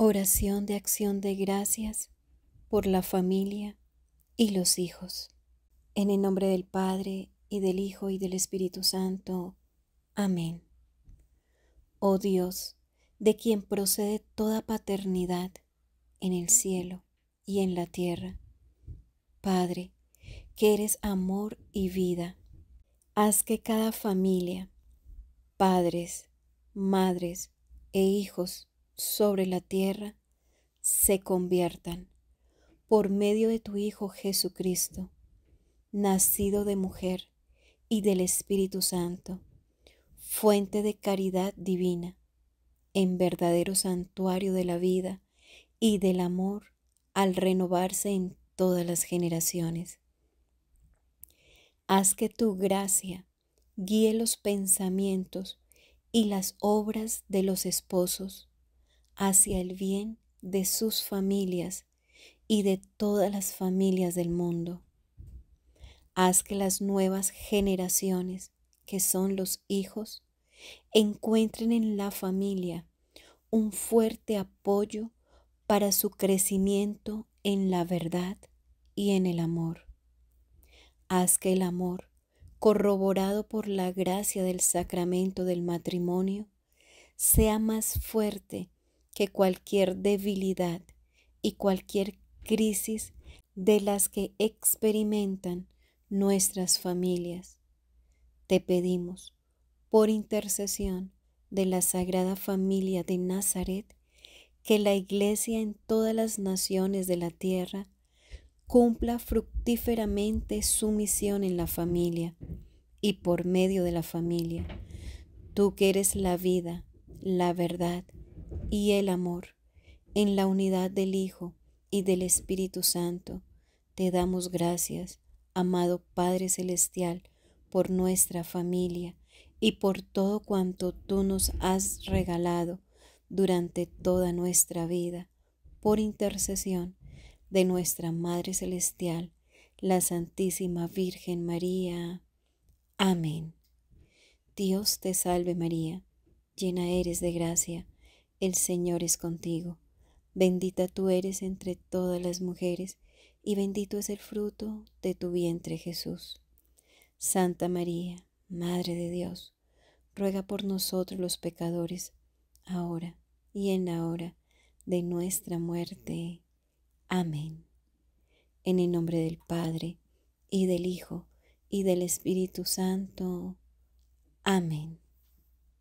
Oración de acción de gracias por la familia y los hijos. En el nombre del Padre, y del Hijo, y del Espíritu Santo. Amén. Oh Dios, de quien procede toda paternidad en el cielo y en la tierra. Padre, que eres amor y vida, haz que cada familia, padres, madres e hijos, sobre la tierra se conviertan por medio de tu Hijo Jesucristo, nacido de mujer y del Espíritu Santo, fuente de caridad divina, en verdadero santuario de la vida y del amor al renovarse en todas las generaciones. Haz que tu gracia guíe los pensamientos y las obras de los esposos hacia el bien de sus familias y de todas las familias del mundo. Haz que las nuevas generaciones, que son los hijos, encuentren en la familia un fuerte apoyo para su crecimiento en la verdad y en el amor. Haz que el amor, corroborado por la gracia del sacramento del matrimonio, sea más fuerte que cualquier debilidad y cualquier crisis de las que experimentan nuestras familias. Te pedimos, por intercesión de la Sagrada Familia de Nazaret, que la Iglesia en todas las naciones de la tierra cumpla fructíferamente su misión en la familia y por medio de la familia. Tú que eres la vida, la verdad y el amor, en la unidad del Hijo y del Espíritu Santo. Te damos gracias, amado Padre Celestial, por nuestra familia y por todo cuanto tú nos has regalado durante toda nuestra vida, por intercesión de nuestra Madre Celestial, la Santísima Virgen María. Amén. Dios te salve María, llena eres de gracia el Señor es contigo. Bendita tú eres entre todas las mujeres, y bendito es el fruto de tu vientre Jesús. Santa María, Madre de Dios, ruega por nosotros los pecadores, ahora y en la hora de nuestra muerte. Amén. En el nombre del Padre, y del Hijo, y del Espíritu Santo. Amén.